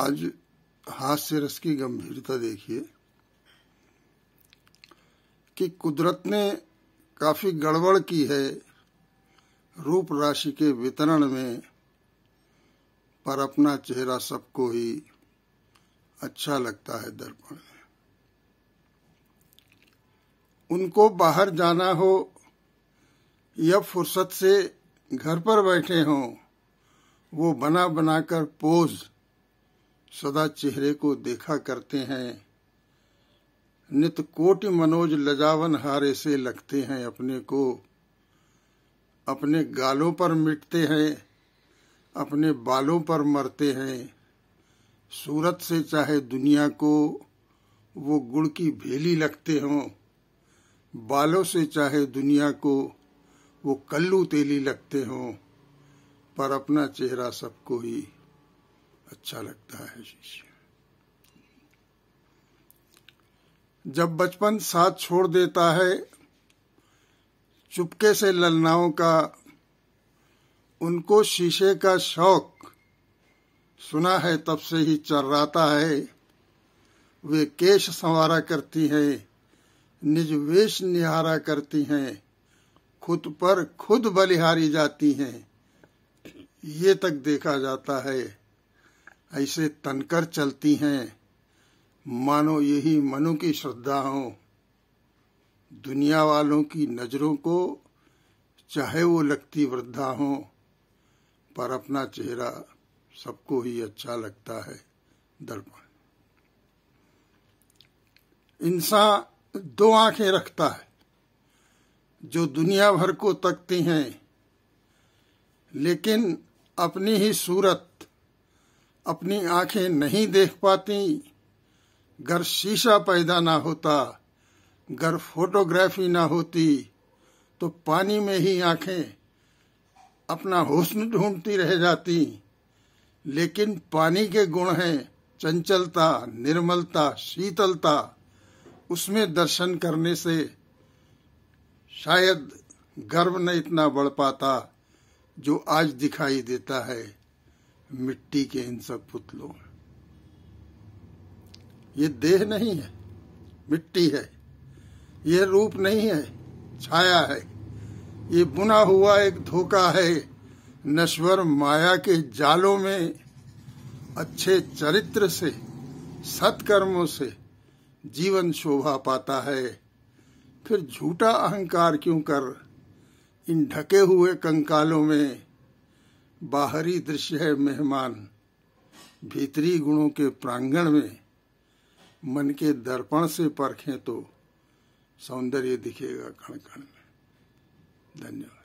आज हास्य रस की गंभीरता देखिए कि कुदरत ने काफ़ी गड़बड़ की है रूप राशि के वितरण में पर अपना चेहरा सबको ही अच्छा लगता है दर्पण में उनको बाहर जाना हो या फुर्सत से घर पर बैठे हों वो बना बनाकर पोज़ सदा चेहरे को देखा करते हैं नित कोटि मनोज लजावन हारे से लगते हैं अपने को अपने गालों पर मिटते हैं अपने बालों पर मरते हैं सूरत से चाहे दुनिया को वो गुड़ की भेली लगते हों बालों से चाहे दुनिया को वो कल्लू तेली लगते हों पर अपना चेहरा सबको ही अच्छा लगता है शिष्य जब बचपन साथ छोड़ देता है चुपके से ललनाओं का उनको शीशे का शौक सुना है तब से ही चर्राता है वे केश संवारा करती हैं निज वेश निहारा करती हैं खुद पर खुद बलिहारी जाती हैं ये तक देखा जाता है ऐसे तनकर चलती हैं मानो यही मनु की श्रद्धा हो दुनिया वालों की नजरों को चाहे वो लगती वृद्धा हो पर अपना चेहरा सबको ही अच्छा लगता है दर्पण इंसान दो आंखें रखता है जो दुनिया भर को तकती हैं लेकिन अपनी ही सूरत अपनी आंखें नहीं देख पाती घर शीशा पैदा ना होता घर फोटोग्राफी ना होती तो पानी में ही आंखें अपना हुस्न ढूंढती रह जाती लेकिन पानी के गुण हैं चंचलता निर्मलता शीतलता उसमें दर्शन करने से शायद गर्व न इतना बढ़ पाता जो आज दिखाई देता है मिट्टी के इन सब पुतलों ये देह नहीं है मिट्टी है ये रूप नहीं है छाया है ये बुना हुआ एक धोखा है नश्वर माया के जालों में अच्छे चरित्र से सत्कर्मों से जीवन शोभा पाता है फिर झूठा अहंकार क्यों कर इन ढके हुए कंकालों में बाहरी दृश्य है मेहमान भीतरी गुणों के प्रांगण में मन के दर्पण से परखें तो सौंदर्य दिखेगा कण कण में धन्यवाद